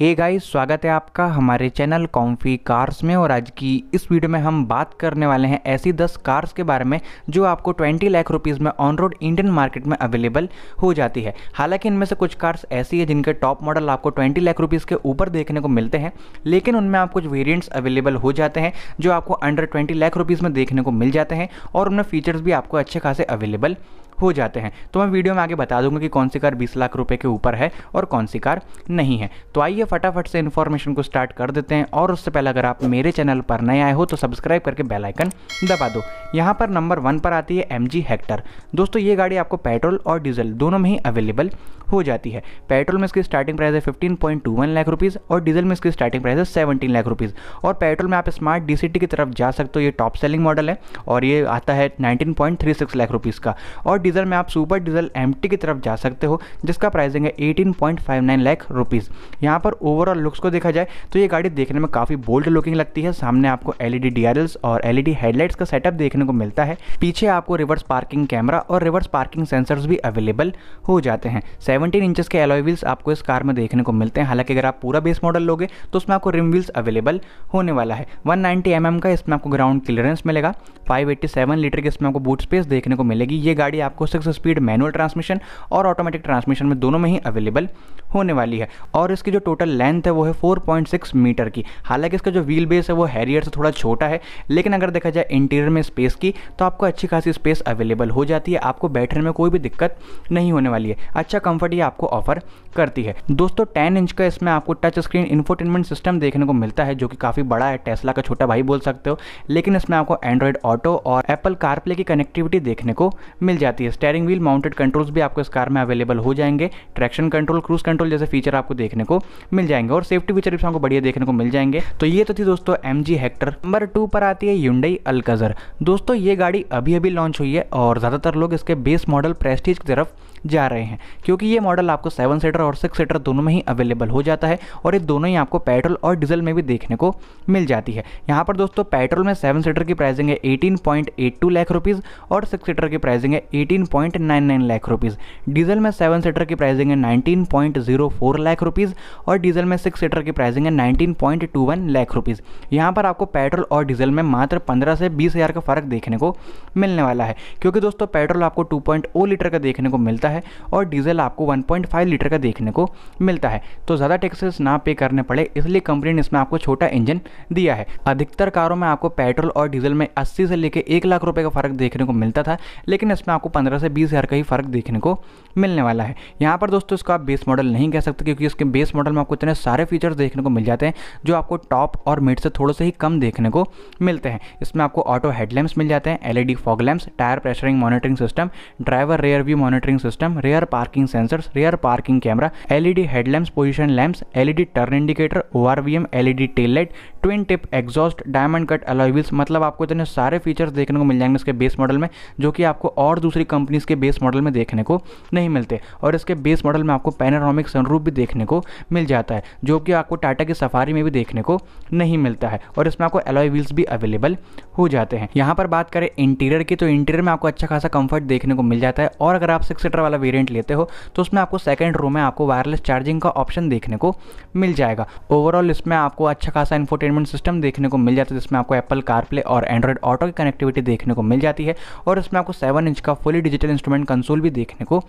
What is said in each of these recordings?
hey guys स्वागत है आपका हमारे चैनल कॉम्फी कार्स में और आज की इस वीडियो में हम बात करने वाले हैं ऐसी 10 कार्स के बारे में जो आपको 20 लाख रुपीस में ऑन रोड इंडियन मार्केट में अवेलेबल हो जाती है हालांकि इनमें से कुछ कार्स ऐसी है जिनके टॉप मॉडल आपको 20 लाख रुपीज़ के ऊपर देखने को मिलते हैं लेकिन उनमें आप कुछ वेरियंट्स अवेलेबल हो जाते हैं जो आपको अंडर ट्वेंटी लाख रुपीज़ में देखने को मिल जाते हैं और उनमें फीचर्स भी आपको अच्छे खासे अवेलेबल हो जाते हैं तो मैं वीडियो में आगे बता दूंगा कि कौन सी कार बीस लाख रुपए के ऊपर है और कौन सी कार नहीं है तो आइए फटाफट से इन्फॉर्मेशन को स्टार्ट कर देते हैं और उससे पहले अगर आप मेरे चैनल पर नए आए हो तो सब्सक्राइब करके बेलाइकन दबा दो यहाँ पर नंबर वन पर आती है एम हेक्टर दोस्तों ये गाड़ी आपको पेट्रोल और डीजल दोनों में ही अवेलेबल हो जाती है पेट्रोल में इसकी स्टार्टिंग प्राइस है fifteen point two one lakh rupees और डीजल में इसकी स्टार्टिंग प्राइस है सेवनटीन लाख रुपीज़ और पेट्रोल में आप स्मार्ट डी की तरफ जा सकते हो ये टॉप सेलिंग मॉडल है और ये आता है nineteen point three six lakh rupees का और डीजल में आप सुपर डीजल एम की तरफ जा सकते हो जिसका प्राइसिंग है eighteen point five nine lakh rupees यहाँ पर ओवरऑल लुक्स को देखा जाए तो ये गाड़ी देखने में काफ़ी बोल्ड लुकिंग लगती है सामने आपको एल ई और एल हेडलाइट्स का सेटअप देखने को मिलता है पीछे आपको रिवर्स पार्किंग कैमरा और रिवर्स पार्किंग सेंसर्स भी अवेलेबल हो जाते हैं सेवनटीन इंचेस के एलॉय व्हील्स आपको इस कार में देखने को मिलते हैं हालांकि अगर आप पूरा बेस मॉडल लोगे तो उसमें आपको रिम व्हील्स अवेलेबल होने वाला है 190 mm का इसमें आपको ग्राउंड क्लियरेंस मिलेगा 587 लीटर के इसमें आपको बूट स्पेस देखने को मिलेगी ये गाड़ी आपको आपको सिक्स स्पीड मैनुअल ट्रांसमिशन और ऑटोमेटिक ट्रांसमिशन में दोनों में ही अवेलेबल होने वाली है और इसकी जो टोटल लेंथ है वो है 4.6 मीटर की हालांकि इसका जो व्हील बेस है वो हैरियर से थोड़ा छोटा है लेकिन अगर देखा जाए इंटीरियर में स्पेस की तो आपको अच्छी खासी स्पेस अवेलेबल हो जाती है आपको बैठने में कोई भी दिक्कत नहीं होने वाली है अच्छा कंफर्ट ये आपको ऑफर करती है दोस्तों टेन इंच का इसमें आपको टच स्क्रीन इन्फोटेनमेंट सिस्टम देखने को मिलता है जो कि काफ़ी बड़ा है टेस्ला का छोटा भाई बोल सकते हो लेकिन इसमें आपको एंड्रॉयड ऑटो और एप्पल कारप्ले की कनेक्टिविटी देखने को मिल जाती है स्टेयरिंग व्हील माउंटेड कंट्रोल्स भी आपको इस कार में अवेलेबल हो जाएंगे traction control cruise control control जैसे फीचर आपको देखने को मिल जाएंगे और सेफ्टी फीचर भी आपको बढ़िया देखने को मिल जाएंगे तो ये तो थी दोस्तों M G Hector number two पर आती है यूडई अलकजर दोस्तों ये गाड़ी अभी अभी लॉन्च हुई है और ज़्यादातर लोग इसके बेस मॉडल प्रेस्टीज की तरफ जा रहे हैं क्योंकि ये मॉडल आपको सेवन सीटर और सिक्स सीटर दोनों में ही अवेलेबल हो जाता है और ये दोनों ही आपको पेट्रोल और डीजल में भी देखने को मिल जाती है यहाँ पर दोस्तों पेट्रोल में सेवन सीटर की प्राइसिंग है eighteen point eight two lakh rupees और सिक्स सीटर की प्राइसिंग है eighteen point nine nine lakh rupees diesel में सेवन सीटर की प्राइसिंग है nineteen point zero four lakh rupees और डीजल में सिक्स सीटर की प्राइसिंग है nineteen point two one lakh rupees यहाँ पर आपको पेट्रोल और डीजल में मात्र पंद्रह से बीस हज़ार का फ़र्क देखने को मिलने वाला है क्योंकि दोस्तों पेट्रोल आपको टू पॉइंट लीटर का देखने को मिलता है है और डीजल आपको 1.5 लीटर का देखने को मिलता है तो ज़्यादा टैक्सेस ना पे करने पड़े इसलिए कंपनी ने इसमें आपको छोटा इंजन दिया है अधिकतर कारों में आपको पेट्रोल और डीजल में अस्सी से लेकर एक लाख रुपये का फ़र्क देखने को मिलता था लेकिन इसमें आपको पंद्रह से बीस हज़ार का ही फ़र्क देखने को मिलने वाला है यहाँ पर दोस्तों इसको आप बेस मॉडल नहीं कह सकते क्योंकि इसके बेस मॉडल में आपको इतने सारे फीचर्स देखने को मिल जाते हैं जो आपको टॉप और मिड से थोड़े से ही कम देखने को मिलते हैं इसमें आपको ऑटो हेडलैम्प्स मिल जाते हैं LED fog lamps tyre pressuring monitoring system driver rear view monitoring system system rear parking sensors rear parking camera LED headlamp position lamps LED turn indicator O R V M LED tail light twin tip exhaust diamond cut alloys मतलब आपको इतने सारे features देखने को मिल जाएंगे इसके base model में जो कि आपको और दूसरी कंपनीज के बेस मॉडल में देखने को नहीं मिलते और इसके बेस मॉडल में आपको पैनारोमिक सनरूफ भी देखने को मिल जाता है जो कि आपको टाटा की सफारी में भी देखने को नहीं मिलता है और इसमें आपको एलॉय व्हील्स भी अवेलेबल हो जाते हैं यहाँ पर बात करें इंटीरियर की तो इंटीरियर में आपको अच्छा खासा कंफर्ट देखने को मिल जाता है और अगर आप सिक्स सीटर वाला वेरियंट लेते हो तो उसमें आपको सेकेंड रो में आपको वायरलेस चार्जिंग का ऑप्शन देखने को मिल जाएगा ओवरऑल इसमें आपको अच्छा खासा इन्फोटेनमेंट सिस्टम देखने को मिल जाता है जिसमें आपको एप्पल कारप्ले और एंड्रॉइड ऑटो की कनेक्टिविटी देखने को मिल जाती है और इसमें आपको सेवन इंच का फुली डिजिटल इंस्ट्रूमेंट कंसोल भी देखने को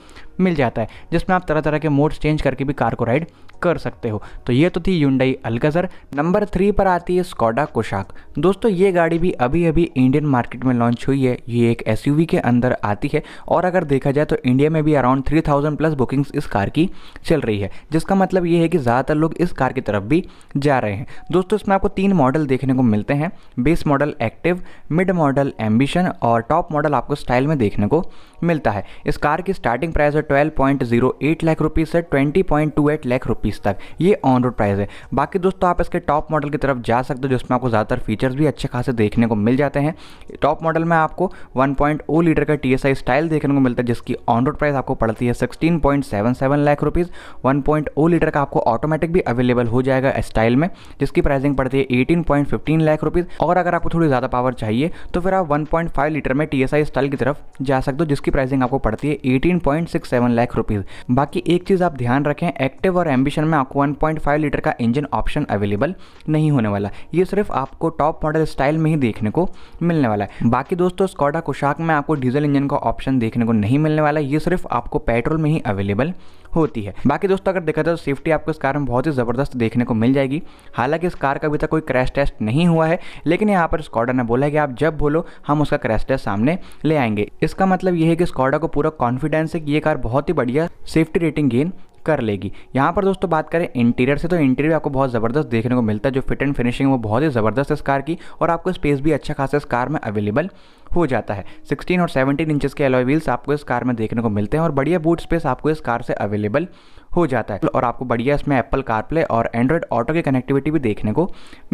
मिल जाता है जिसमें आप तरह तरह के मोड्स चेंज करके भी कार को राइड कर सकते हो तो ये तो थी यूंडई अलगजर नंबर थ्री पर आती है स्कॉडा कोशाक दोस्तों ये गाड़ी भी अभी अभी इंडियन मार्केट में लॉन्च हुई है ये एक एस के अंदर आती है और अगर देखा जाए तो इंडिया में भी around three thousand plus bookings इस कार की चल रही है जिसका मतलब ये है कि ज़्यादातर लोग इस कार की तरफ भी जा रहे हैं दोस्तों इसमें आपको तीन मॉडल देखने को मिलते हैं base model active mid model ambition और टॉप मॉडल आपको स्टाइल में देखने को मिलता है इस कार की स्टार्टिंग प्राइस है twelve point zero eight lakh rupees से twenty point two eight lakh rupees तक ये ऑन रोड प्राइस है बाकी दोस्तों आप इसके टॉप मॉडल की तरफ जा सकते हो जिसमें आपको ज़्यादातर फीचर्स भी अच्छे खासे देखने को मिल जाते हैं टॉप मॉडल में आपको 1.0 लीटर का टी स्टाइल देखने को मिलता है जिसकी ऑन रोड प्राइस आपको पड़ती है sixteen point seven seven lakh rupees one point O litre का आपको ऑटोमेटिक भी अवेलेबल हो जाएगा स्टाइल में जिसकी प्राइसिंग पड़ती है eighteen point fifteen lakh rupees और अगर आपको थोड़ी ज़्यादा पावर चाहिए तो फिर आप वन पॉइंट फाइव लीटर में टी एस आई स्टाइल की तरफ जा सकते हो जिसकी प्राइसिंग आपको पड़ती है eighteen point six seven lakh rupees बाकी एक चीज़ आप ध्यान रखें एक्टिव और एम्बिशन में आपको वन पॉइंट फाइव लीटर का इंजन ऑप्शन अवेलेबल नहीं होने वाला ये सिर्फ आपको टॉप मॉडल स्टाइल में ही देखने को मिलने वाला है बाकी दोस्तों स्कॉडा कुशाक में आपको डीजल इंजन का ऑप्शन देखने को नहीं मिलने वाला ये सिर्फ आपको पेट्रोल में ही अवेलेबल होती है बाकी दोस्तों अगर देखा जाए तो सेफ्टी आपको इस कार में बहुत ही ज़बरदस्त देखने को मिल जाएगी हालांकि इस कार का अभी तक कोई क्रैश टेस्ट नहीं हुआ है लेकिन यहाँ पर स्कॉडा ने बोला है कि आप जब बोलो हम उसका क्रैश टेस्ट सामने ले आएंगे इसका मतलब यह है कि स्कॉडा को पूरा कॉन्फिडेंस है कि ये कार बहुत ही बढ़िया सेफ्टी रेटिंग गेन कर लेगी यहाँ पर दोस्तों बात करें इंटीरियर से तो इंटीरियर आपको बहुत ज़बरदस्त देखने को मिलता है जो फिट एंड फिनिशिंग वो बहुत ही ज़बरदस्त है इस कार की और आपको स्पेस भी अच्छा खासा इस कार में अवेलेबल हो जाता है 16 और 17 इंचेस के अलॉय व्हील्स आपको इस कार में देखने को मिलते हैं और बढ़िया बूट स्पेस आपको इस कार से अवेलेबल हो जाता है और आपको बढ़िया इसमें एप्पल कारप्ले और एंड्रॉयड ऑटो की कनेक्टिविटी भी देखने को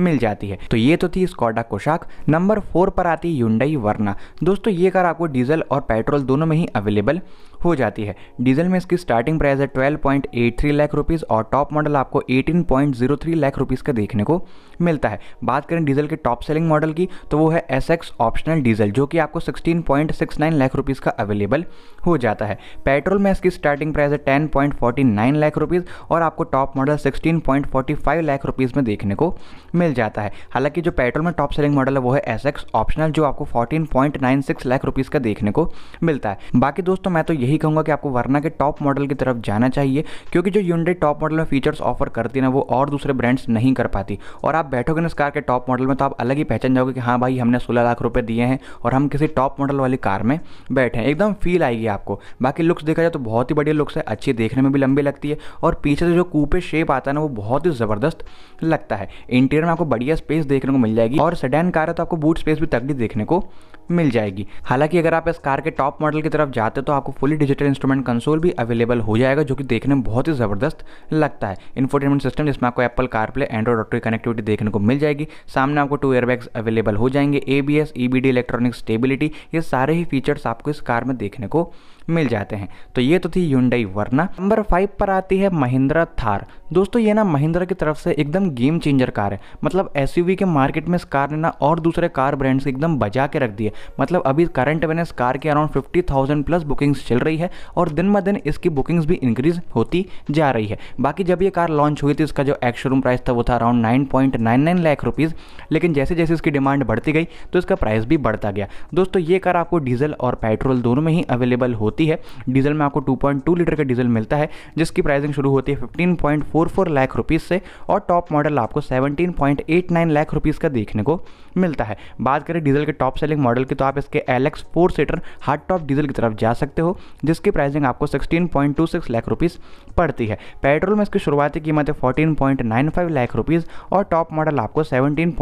मिल जाती है तो ये तो थी स्कॉडा कोशाक नंबर फोर पर आती है यूंडई वर्ना दोस्तों ये कार आपको डीजल और पेट्रोल दोनों में ही अवेलेबल हो जाती है डीजल में इसकी स्टार्टिंग प्राइस है twelve point eight three lakh rupees और टॉप मॉडल आपको eighteen point zero three lakh rupees का देखने को मिलता है बात करें डीजल के टॉप सेलिंग मॉडल की तो वो है एस ऑप्शनल डीजल जो कि आपको 16.69 लाख रुपीज़ का अवेलेबल हो जाता है पेट्रोल में इसकी स्टार्टिंग प्राइस है 10.49 लाख रुपीज़ और आपको टॉप मॉडल 16.45 लाख रुपीज़ में देखने को मिल जाता है हालांकि जो पेट्रोल में टॉप सेलिंग मॉडल है वो है एस ऑप्शनल जो आपको 14.96 लाख रुपीज़ का देखने को मिलता है बाकी दोस्तों मैं तो यही कहूँगा कि आपको वर्ना के टॉप मॉडल की तरफ जाना चाहिए क्योंकि जो यूनिडे टॉप मॉडल में फीचर्स ऑफर करती है ना वो और दूसरे ब्रांड्स नहीं कर पाती और आप बैठोगे ना इस कार के टॉप मॉडल में तो आप अलग ही पहचान जाओगे कि हाँ भाई हमने सोलह लाख रुपये दिए हैं और हम किसी टॉप मॉडल वाली कार में बैठे हैं एकदम फील आएगी आपको बाकी लुक्स देखा जाए तो बहुत ही बढ़िया लुक्स है अच्छी देखने में भी लंबी लगती है और पीछे से जो कूपे शेप आता है ना वो बहुत ही ज़बरदस्त लगता है इंटीरियर में आपको बढ़िया स्पेस देखने को मिल जाएगी और सडैन कार है तो आपको बूट स्पेस भी तगड़ी देखने को मिल जाएगी हालांकि अगर आप इस कार के टॉप मॉडल की तरफ जाते तो आपको फुली डिजिटल इंस्ट्रूमेंट कंसोल भी अवेलेबल हो जाएगा जो कि देखने में बहुत ही ज़बरदस्त लगता है इन्फोटेनमेंट सिस्टम जिसमें आपको Apple CarPlay Android Auto connectivity देखने को मिल जाएगी सामने आपको टू एयरबैग्स अवेलेबल हो जाएंगे A B S E B D electronics stability ये सारे ही फीचर्स आपको इस कार में देखने को मिल जाते हैं तो ये तो थी यूंडई वर्ना नंबर फाइव पर आती है महिंद्रा थार दोस्तों ये ना महिंद्रा की तरफ से एकदम गेम चेंजर कार है मतलब एस के मार्केट में इस कार ने ना और दूसरे कार ब्रांड्स एकदम बजा के रख दिए मतलब अभी करंट में इस कार की around fifty thousand plus bookings चल रही है और दिन ब दिन इसकी बुकिंग्स भी इंक्रीज होती जा रही है बाकी जब ये कार लॉन्च हुई थी इसका जो एक्स शोरूम प्राइस था वो था around nine point nine nine lakh rupees लेकिन जैसे जैसे इसकी डिमांड बढ़ती गई तो इसका प्राइस भी बढ़ता गया दोस्तों ये कार आपको डीजल और पेट्रोल दोनों में ही अवेलेबल होती होती है डीजल में आपको 2.2 लीटर का डीजल मिलता है जिसकी प्राइसिंग शुरू होती है 15.44 लाख रुपीज़ से और टॉप मॉडल आपको 17.89 लाख रुपीज़ का देखने को मिलता है बात करें डीजल के टॉप सेलिंग मॉडल की तो आप इसके L X four seater hard top diesel की तरफ जा सकते हो जिसकी प्राइसिंग आपको सिक्सटीन लाख रुपीज़ पड़ती है पेट्रोल में इसकी शुरुआती कीमत है फोर्टीन लाख रुपीज़ और टॉप मॉडल आपको सेवनटीन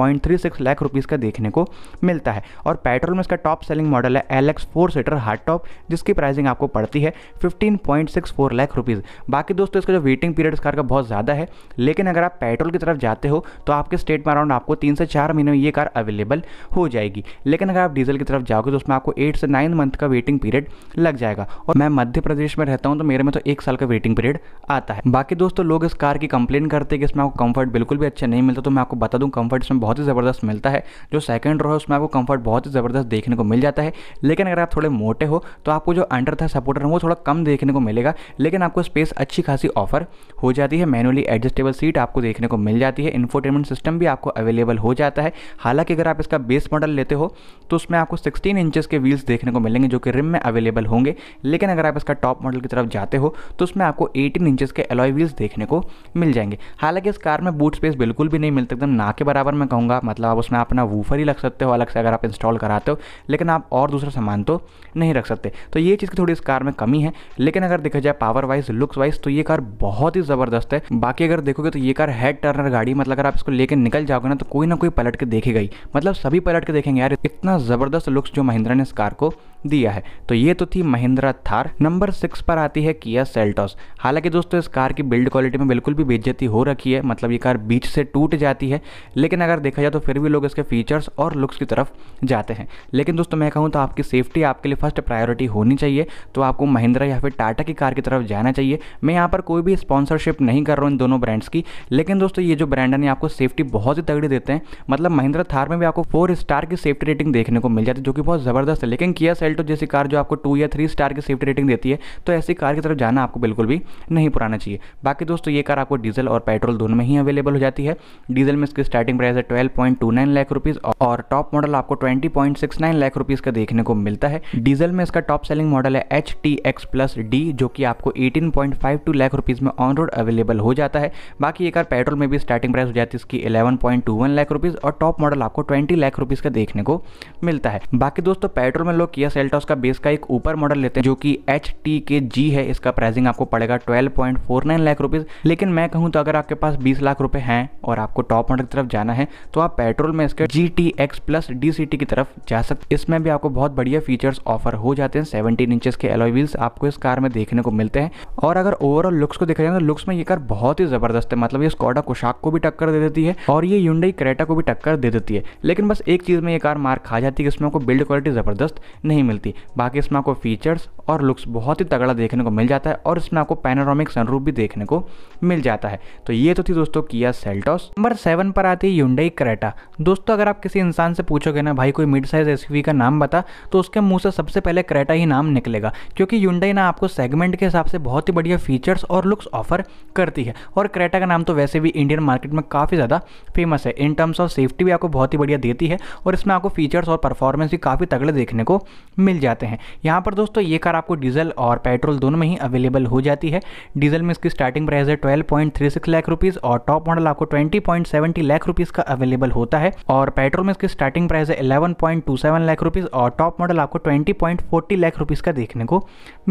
लाख रुपीज़ का देखने को मिलता है और पेट्रोल में इसका टॉप सेलिंग मॉडल है L X four seater hard top जिसकी प्राइसिंग वेटिंग आपको पड़ती है 15.64 लाख रुपीज़ बाकी दोस्तों इसका जो वेटिंग पीरियड इस कार का बहुत ज़्यादा है लेकिन अगर आप पेट्रोल की तरफ जाते हो तो आपके स्टेट में अराउंड आपको तीन से चार महीने में ये कार अवेलेबल हो जाएगी लेकिन अगर आप डीजल की तरफ जाओगे तो उसमें आपको एट से नाइन मंथ का वेटिंग पीरियड लग जाएगा और मैं मध्य प्रदेश में रहता हूँ तो मेरे में तो एक साल का वेटिंग पीरियड आता है बाकी दोस्तों लोग इस कार की कंप्लेन करते हैं कि इसमें आपको कंफर्ट बिल्कुल भी अच्छा नहीं मिलता तो मैं आपको बता दूं कंफर्ट इसमें बहुत ही ज़बरदस्त मिलता है जो सेकंड रो है उसमें आपको कंफर्ट बहुत ही ज़बरदस्त देखने को मिल जाता है लेकिन अगर आप थोड़े मोटे हो तो आपको जो अंडर था सपोर्टर वो थोड़ा कम देखने को मिलेगा लेकिन आपको स्पेस अच्छी खासी ऑफर हो जाती है मैनुअली एडजस्टेबल सीट आपको देखने को मिल जाती है इन्फोटेनमेंट सिस्टम भी आपको अवेलेबल हो जाता है हालांकि अगर आप इसका बेस मॉडल लेते हो तो उसमें आपको सिक्सटीन इंचज़ के व्हील्स देखने को मिलेंगे जो कि रिम में अवेलेबल होंगे लेकिन अगर आप इसका टॉप मॉडल की तरफ जाते हो तो उसमें आपको एटीन इंचज़ के एलॉय व्हील्स देखने को मिल जाएंगे हालांकि इस कार में बूट स्पेस बिल्कुल भी नहीं मिलता एकदम ना के बराबर मैं कहूँगा मतलब आप उसमें अपना वूफर ही रख सकते हो अलग से अगर आप इंस्टॉल कराते हो लेकिन आप और दूसरा सामान तो नहीं रख सकते तो ये चीज़ की थोड़ी इस कार में कमी है लेकिन अगर देखा जाए पावर वाइज लुक्स वाइज तो ये कार बहुत ही ज़बरदस्त है बाकी अगर देखोगे तो ये कार हेड टर्नर गाड़ी मतलब अगर आप इसको लेकर निकल जाओगे ना तो कोई ना कोई पलट के देखेगा मतलब सभी पलट के देखेंगे यार इतना ज़बरदस्त लुक्स जो महिंद्रा ने इस कार को दिया है तो ये तो थी महिंद्रा थार नंबर सिक्स पर आती है किया सेल्टॉस हालांकि दोस्तों इस कार की बिल्ड क्वालिटी में बिल्कुल भी बेज्जती हो रखी है मतलब ये कार बीच से टूट जाती है लेकिन अगर देखा जाए तो फिर भी लोग इसके फीचर्स और लुक्स की तरफ जाते हैं लेकिन दोस्तों मैं कहूँ तो आपकी सेफ्टी आपके लिए फर्स्ट प्रायोरिटी होनी चाहिए तो आपको महिंद्रा या फिर टाटा की कार की तरफ जाना चाहिए मैं यहाँ पर कोई भी स्पॉन्सरशिप नहीं कर रहा हूँ इन दोनों ब्रांड्स की लेकिन दोस्तों ये जो ब्रांड है आपको सेफ्टी बहुत ही तगड़ी देते हैं मतलब महिंद्रा थार में भी आपको फोर स्टार की सेफ्टी रेटिंग देखने को मिल जाती है जो कि बहुत ज़बरदस्त है लेकिन किया सेल्टो जैसी कार जो आपको टू या थ्री स्टार की सेफ्टी रेटिंग देती है तो ऐसी कार की तरफ जाना आपको बिल्कुल भी नहीं पुराना चाहिए बाकी दोस्तों ये कार आपको डीजल और पेट्रोल दोनों में ही अवेलेबल हो जाती है डीजल में इसकी स्टार्टिंग प्राइस है twelve point two nine lakh rupees और टॉप मॉडल आपको twenty point six nine lakh rupees का देखने को मिलता है डीजल में इसका टॉप सेलिंग मॉडल वाला है H T X plus D जो कि आपको 18.52 लाख रुपीज़ में ऑन रोड अवेलेबल हो जाता है बाकी ये कार पेट्रोल में भी स्टार्टिंग प्राइस हो जाती है इसकी 11.21 लाख रुपीज़ और टॉप मॉडल आपको 20 लाख रुपीज़ का देखने को मिलता है बाकी दोस्तों पेट्रोल में लोग किया सेल्टॉस का बेस का एक ऊपर मॉडल लेते हैं जो कि एच टी के जी है इसका प्राइसिंग आपको पड़ेगा twelve point four nine lakh rupees लेकिन मैं कहूँ तो अगर आपके पास बीस लाख रुपए हैं और आपको टॉप मॉडल की तरफ जाना है तो आप पेट्रोल में इसके G T X plus D C T की तरफ जा सकते इसमें भी आपको बहुत बढ़िया फीचर्स ऑफर हो जाते हैं सेवनटीन इंच इंचेस के एलोई व्हील्स आपको इस कार में देखने को मिलते हैं और अगर ओवरऑल लुक्स को देखा जाए तो लुक्स में ये कार बहुत ही ज़बरदस्त है मतलब ये स्कॉडा कोशाक को भी टक्कर दे देती है और ये यूंडई क्रेटा को भी टक्कर दे देती है लेकिन बस एक चीज़ में ये कार मार खा जाती है कि इसमें आपको बिल्ड क्वालिटी ज़बरदस्त नहीं मिलती बाकी इसमें आपको फीचर्स और लुक्स बहुत ही तगड़ा देखने को मिल जाता है और इसमें आपको पैनोरामिक सनरूप भी देखने को मिल जाता है तो ये तो थी दोस्तों किया सेल्टॉस नंबर सेवन पर आती है युंडई करेटा दोस्तों अगर आप किसी इंसान से पूछोगे ना भाई कोई मिड साइज एस का नाम बता तो उसके मुंह से सबसे पहले करेटा ही नाम निकलेगा क्योंकि युंडई ना आपको सेगमेंट के हिसाब से बहुत ही बढ़िया फीचर्स और लुक्स ऑफर करती है और करेटा का नाम तो वैसे भी इंडियन मार्केट में काफ़ी ज़्यादा फेमस है इन टर्म्स ऑफ सेफ्टी भी आपको बहुत ही बढ़िया देती है और इसमें आपको फीचर्स और परफॉर्मेंस भी काफ़ी तगड़े देखने को मिल जाते हैं यहाँ पर दोस्तों ये कार कार आपको डीजल और पेट्रोल दोनों में ही अवेलेबल हो जाती है डीजल में इसकी स्टार्टिंग प्राइस है twelve point three six lakh rupees और टॉप मॉडल आपको twenty point seventy lakh rupees का अवेलेबल होता है और पेट्रोल में इसकी स्टार्टिंग प्राइस है eleven point two seven lakh rupees और टॉप मॉडल आपको twenty point forty lakh rupees का देखने को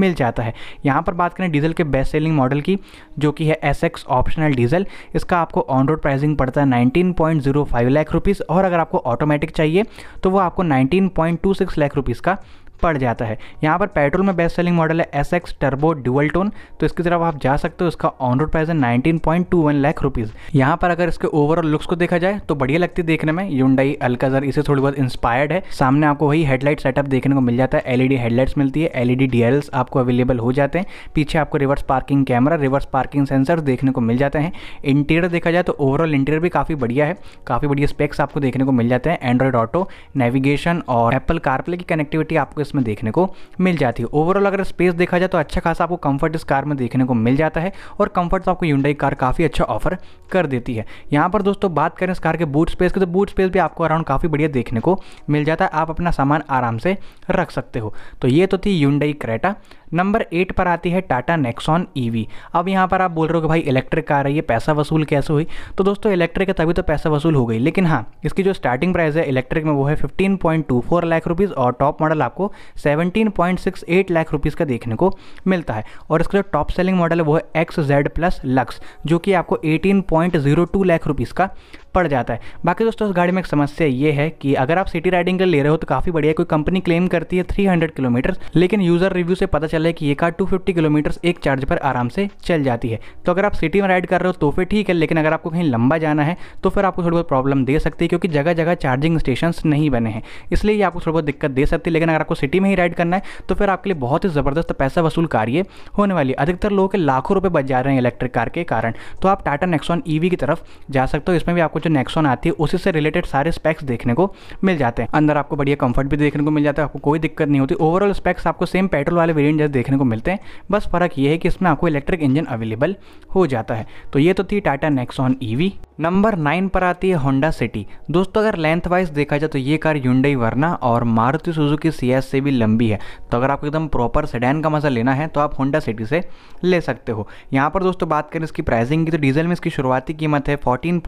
मिल जाता है यहाँ पर बात करें डीजल के बेस्ट सेलिंग मॉडल की जो कि है एस एक्स ऑप्शनल डीजल इसका आपको ऑन रोड प्राइसिंग पड़ता है nineteen point zero five lakh rupees और अगर आपको ऑटोमेटिक चाहिए तो वो आपको nineteen point two six lakh rupees का पड़ जाता है यहाँ पर पेट्रोल में बेस्ट सेलिंग मॉडल है S X turbo dual tone तो इसकी तरफ आप जा सकते हो इसका ऑन रोड प्राइस है nineteen point two one lakh rupees यहाँ पर अगर इसके ओवरऑल लुक्स को देखा जाए तो बढ़िया लगती है देखने में यूंडाई अलकाजर इसे थोड़ी बहुत इंस्पायर्ड है सामने आपको वही हेडलाइट सेटअप देखने को मिल जाता है एलईडी हेडलाइट्स e मिलती है एलईडी डीएल्स e आपको अवेलेबल हो जाते हैं पीछे आपको reverse parking camera reverse parking sensor देखने को मिल जाते हैं इंटीरियर देखा जाए तो ओवरऑल इंटीरियर भी काफ़ी बढ़िया है काफ़ी बढ़िया स्पेक्स आपको देखने को मिल जाते हैं एंड्रॉइड ऑटो नेविगेशन और एप्पल कारप्ले की कनेक्टिविटी आपको इसमें देखने को मिल जाती है ओवरऑल अगर स्पेस देखा जाए तो अच्छा खासा आपको कंफर्ट इस कार में देखने को मिल जाता है और कंफर्ट तो आपको यूंडाई कार काफ़ी अच्छा ऑफर कर देती है यहाँ पर दोस्तों बात करें इस कार के बूट स्पेस की तो बूट स्पेस भी आपको अराउंड काफ़ी बढ़िया देखने को मिल जाता है आप अपना सामान आराम से रख सकते हो तो ये तो थी यूंडई क्रेटा नंबर एट पर आती है टाटा नेक्सॉन ईवी अब यहाँ पर आप बोल रहे हो कि भाई इलेक्ट्रिक कार है ये पैसा वसूल कैसे हुई तो दोस्तों इलेक्ट्रिक है तभी तो पैसा वसूल हो गई लेकिन हाँ इसकी जो स्टार्टिंग प्राइस है इलेक्ट्रिक में वो है fifteen point two four lakh rupees और टॉप मॉडल आपको 17.68 point six eight lakh rupees का देखने को मिलता है और इसका जो टॉप सेलिंग मॉडल है वो है एक्स जेड प्लस लक्स जो कि आपको eighteen point zero two lakh rupees का पड़ जाता है बाकी दोस्तों इस गाड़ी में एक समस्या ये है कि अगर आप सिटी राइडिंग के ले रहे हो तो काफ़ी बढ़िया कोई कंपनी क्लेम करती है थ्री हंड्रेड किलोमीटर लेकिन यूज़र रिव्यू से पता चला कि ये कार टू फिफ्टी किलोमीटर एक चार्ज पर आराम से चल जाती है तो अगर आप सिटी में राइड कर रहे हो तो फिर ठीक है लेकिन अगर आपको कहीं लंबा जाना है तो फिर आपको थोड़ी बहुत प्रॉब्लम दे सकती है क्योंकि जगह जगह चार्जिंग स्टेशन नहीं बने हैं इसलिए आपको थोड़ी बहुत दिक्कत दे सकती है लेकिन अगर आपको सिटी में ही राइड करना है तो फिर आपके लिए बहुत ही ज़बरदस्त पैसा वसूल कार्य होने वाली है अधिकतर लोगों के लाखों रुपये बच जा रहे हैं इलेक्ट्रिक कार के कारण तो आप टाटा नेक्सॉन ईवी की तरफ जा सकते हो इसमें भी आपको जो नेक्सॉन आती है उसी से रिलेटेड सारे स्पेक्स देखने को मिल जाते हैं अंदर आपको बढ़िया कंफर्ट भी देखने को मिल जाता है आपको कोई दिक्कत नहीं होती ओवरऑल स्पेक्स आपको सेम पेट्रोल वाले वेरियंट जैसे देखने को मिलते हैं बस फर्क ये है कि इसमें आपको इलेक्ट्रिक इंजन अवेलेबल हो जाता है तो ये तो थी Tata Nexon EV number nine पर आती है होंडा सिटी दोस्तों अगर लेंथ वाइज देखा जाए तो ये कार यूंडई वरना और मारुति सुजुकी सीएस से भी लंबी है तो अगर आपको एकदम प्रॉपर सेडैन का मजा लेना है तो आप होंडा सिटी से ले सकते हो यहाँ पर दोस्तों बात करें इसकी प्राइसिंग की तो डीजल में इसकी शुरुआती कीमत है फोर्टीन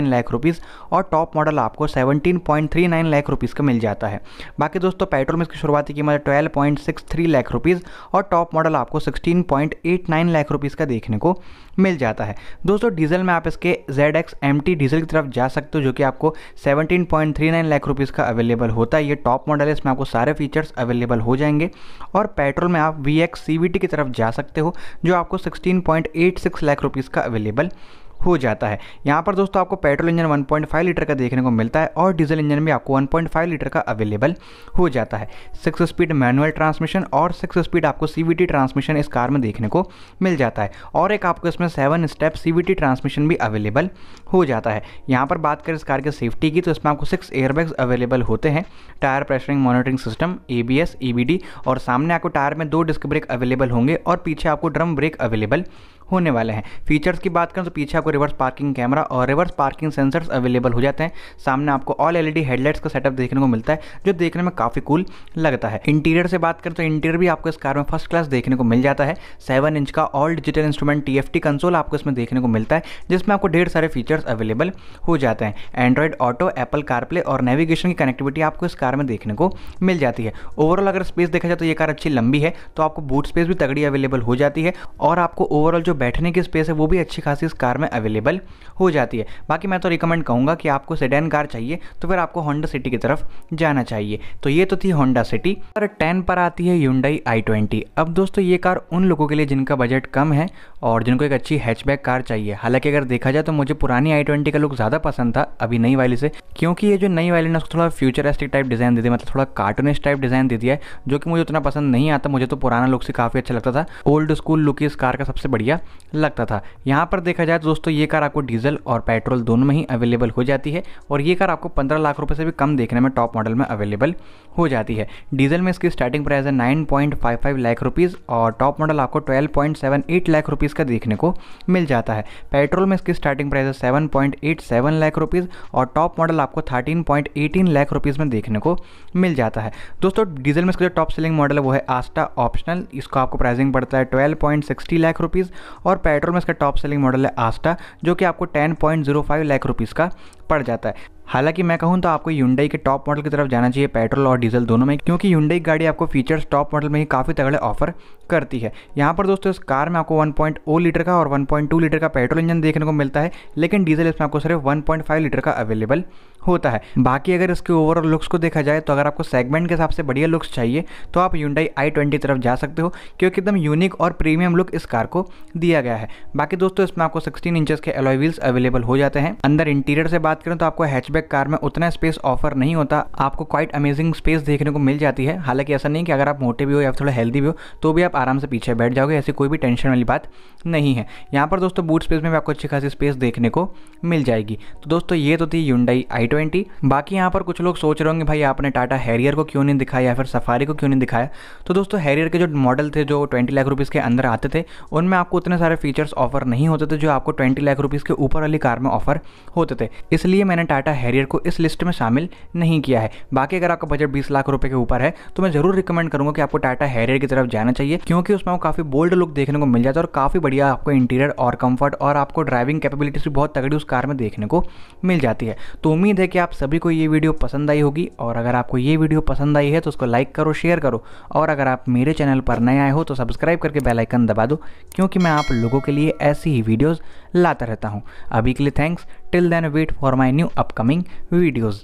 नाइन लाख रुपीज़ और टॉप मॉडल आपको seventeen point three nine lakh rupees का मिल जाता है बाकी दोस्तों पेट्रोल में इसकी शुरुआती कीमत twelve point six three lakh rupees और टॉप मॉडल आपको sixteen point eight nine lakh rupees का देखने को मिल जाता है दोस्तों डीजल में आप इसके Z X M T diesel की तरफ जा सकते हो जो कि आपको seventeen point three nine lakh rupees का अवेलेबल होता है ये टॉप मॉडल है इसमें आपको सारे फीचर्स अवेलेबल हो जाएंगे और पेट्रोल में आप V X C V T की तरफ जा सकते हो जो आपको sixteen point eight six lakh rupees का अवेलेबल हो जाता है यहाँ पर दोस्तों आपको पेट्रोल इंजन 1.5 लीटर का देखने को मिलता है और डीजल इंजन भी आपको 1.5 लीटर का अवेलेबल हो जाता है सिक्स स्पीड मैनुअल ट्रांसमिशन और सिक्स स्पीड आपको सी ट्रांसमिशन इस कार में देखने को मिल जाता है और एक आपको इसमें सेवन स्टेप सी ट्रांसमिशन भी अवेलेबल हो जाता है यहाँ पर बात करें इस कार की सेफ्टी की तो इसमें आपको सिक्स एयरबैग्स अवेलेबल होते हैं tyre pressuring monitoring system A B e और सामने आपको टायर में दो डिस्क ब्रेक अवेलेबल होंगे और पीछे आपको ड्रम ब्रेक अवेलेबल होने वाले हैं फीचर्स की बात करें तो पीछे आपको रिवर्स पार्किंग कैमरा और रिवर्स पार्किंग सेंसर्स अवेलेबल हो जाते हैं सामने आपको ऑल एलईडी हेडलाइट्स का सेटअप देखने को मिलता है जो देखने में काफ़ी कूल लगता है इंटीरियर से बात करें तो इंटीरियर भी आपको इस कार में फर्स्ट क्लास देखने को मिल जाता है सेवन इंच का all digital instrument T console आपको इसमें देखने को मिलता है जिसमें आपको ढेर सारे फीचर्स अवेलेबल हो जाते हैं एंड्रॉयड ऑटो एप्पल कारप्ले और नेविगेशन की कनेक्टिविटी आपको इस कार में देखने को मिल जाती है ओवरऑल अगर स्पेस देखा जाए तो ये कार अच्छी लंबी है तो आपको बूट स्पेस भी तगड़ी अवेलेबल हो जाती है और आपको ओवरऑल जो बैठने की स्पेस है वो भी अच्छी खासी इस कार में अवेलेबल हो जाती है बाकी मैं तो रिकमेंड कहूँगा कि आपको सेडन कार चाहिए तो फिर आपको होंडा सिटी की तरफ जाना चाहिए तो ये तो थी होंडा सिटी और टेन पर आती है यूंडाई आई अब दोस्तों ये कार उन लोगों के लिए जिनका बजट कम है और जिनको एक अच्छी हैचबैक कार चाहिए हालांकि अगर देखा जाए तो मुझे पुरानी आई ट्वेंटी का लुक ज़्यादा पसंद था अभी नई वाली से क्योंकि ये जो नई वाली ना उसको थोड़ा फ्यूचरिस्टिक टाइप डिज़ाइन दे दिया मतलब थोड़ा कार्टूनिस्ट टाइप डिज़ाइन दे दिया है जो कि मुझे उतना पसंद नहीं आता मुझे तो पुराना लुक से काफ़ी अच्छा लगता था ओल्ड स्कूल लुक इस कार का सबसे बढ़िया लगता था यहाँ पर देखा जाए तो दोस्तों ये कार आपको डीजल और पेट्रोल दोनों में ही अवेलेबल हो जाती है और ये कार आपको पंद्रह लाख रुपये से भी कम देखने में टॉप मॉडल में अवेलेबल हो जाती है डीजल में इसकी स्टार्टिंग प्राइस है nine point five five lakh rupees और टॉप मॉडल आपको twelve point seven eight lakh rupees rupees का देखने को मिल जाता है पेट्रोल में इसकी स्टार्टिंग प्राइस है seven point eight seven lakh rupees और टॉप मॉडल आपको thirteen point eighteen lakh rupees में देखने को मिल जाता है दोस्तों डीजल में इसका जो टॉप सेलिंग मॉडल है वो है आस्टा ऑप्शनल इसको आपको प्राइसिंग पड़ता है twelve point sixty lakh rupees और पेट्रोल में इसका टॉप सेलिंग मॉडल है आस्टा जो कि आपको ten point zero five lakh rupees का पड़ जाता है हालांकि मैं कहूं तो आपको यूंडई के टॉप मॉडल की तरफ जाना चाहिए पेट्रोल और डीजल दोनों में क्योंकि यूंडई गाड़ी आपको फीचर्स टॉप मॉडल में ही काफ़ी तगड़े ऑफर करती है यहाँ पर दोस्तों इस कार में आपको 1.0 लीटर का और 1.2 लीटर का पेट्रोल इंजन देखने को मिलता है लेकिन डीजल इसमें आपको सिर्फ 1.5 लीटर का अवेलेबल होता है बाकी अगर इसके ओवरऑल लुक्स को देखा जाए तो अगर आपको सेगमेंट के हिसाब से बढ़िया लुक्स चाहिए तो आप यूडाई आई ट्वेंटी तरफ जा सकते हो क्योंकि एकदम यूनिक और प्रीमियम लुक इस कार को दिया गया है बाकी दोस्तों इसमें आपको सिक्सटीन इंचज के एलॉय व्हील्स अवेलेबल हो जाते हैं अंदर इंटीरियर से बात करें तो आपको हैचबैक कार में उतना स्पेस ऑफर नहीं होता आपको क्वाइट अमेजिंग स्पेस देखने को मिल जाती है हालांकि ऐसा नहीं कि अगर आप मोटे भी हो या थोड़ा हेल्दी भी हो तो भी आप आराम से पीछे बैठ जाओगे ऐसी कोई भी टेंशन वाली बात नहीं है यहाँ पर दोस्तों बूट स्पेस में भी आपको अच्छी खासी स्पेस देखने को मिल जाएगी तो दोस्तों ये तो थी यूंडाई आई ट्वेंटी बाकी यहाँ पर कुछ लोग सोच रहे होंगे भाई आपने टाटा हैरियर को क्यों नहीं दिखाया या फिर सफारी को क्यों नहीं दिखाया तो दोस्तों हैरियर के जो मॉडल थे जो ट्वेंटी लाख रुपीज़ के अंदर आते थे उनमें आपको उतने सारे फीचर्स ऑफर नहीं होते थे जो आपको ट्वेंटी लाख रुपीज़ के ऊपर वाली कार में ऑफर होते थे इसलिए मैंने टाटा हैरियर को इस लिस्ट में शामिल नहीं किया है बाकी अगर आपका बजट बीस लाख रुपये के ऊपर है तो मैं ज़रूर रिकमेंड करूँगा कि आपको टाटा हैरियर की तरफ जाना चाहिए क्योंकि उसमें आपको काफ़ी बोल्ड लुक देखने को मिल जाता है और काफ़ी बढ़िया आपको इंटीरियर और कंफर्ट और आपको ड्राइविंग कैपेबिलिटीज भी बहुत तगड़ी उस कार में देखने को मिल जाती है तो उम्मीद है कि आप सभी को ये वीडियो पसंद आई होगी और अगर आपको ये वीडियो पसंद आई है तो उसको लाइक करो शेयर करो और अगर आप मेरे चैनल पर नए आए हो तो सब्सक्राइब करके बेलाइकन दबा दो क्योंकि मैं आप लोगों के लिए ऐसी ही वीडियोज़ लाता रहता हूँ अभी के लिए thanks till then wait for my new upcoming videos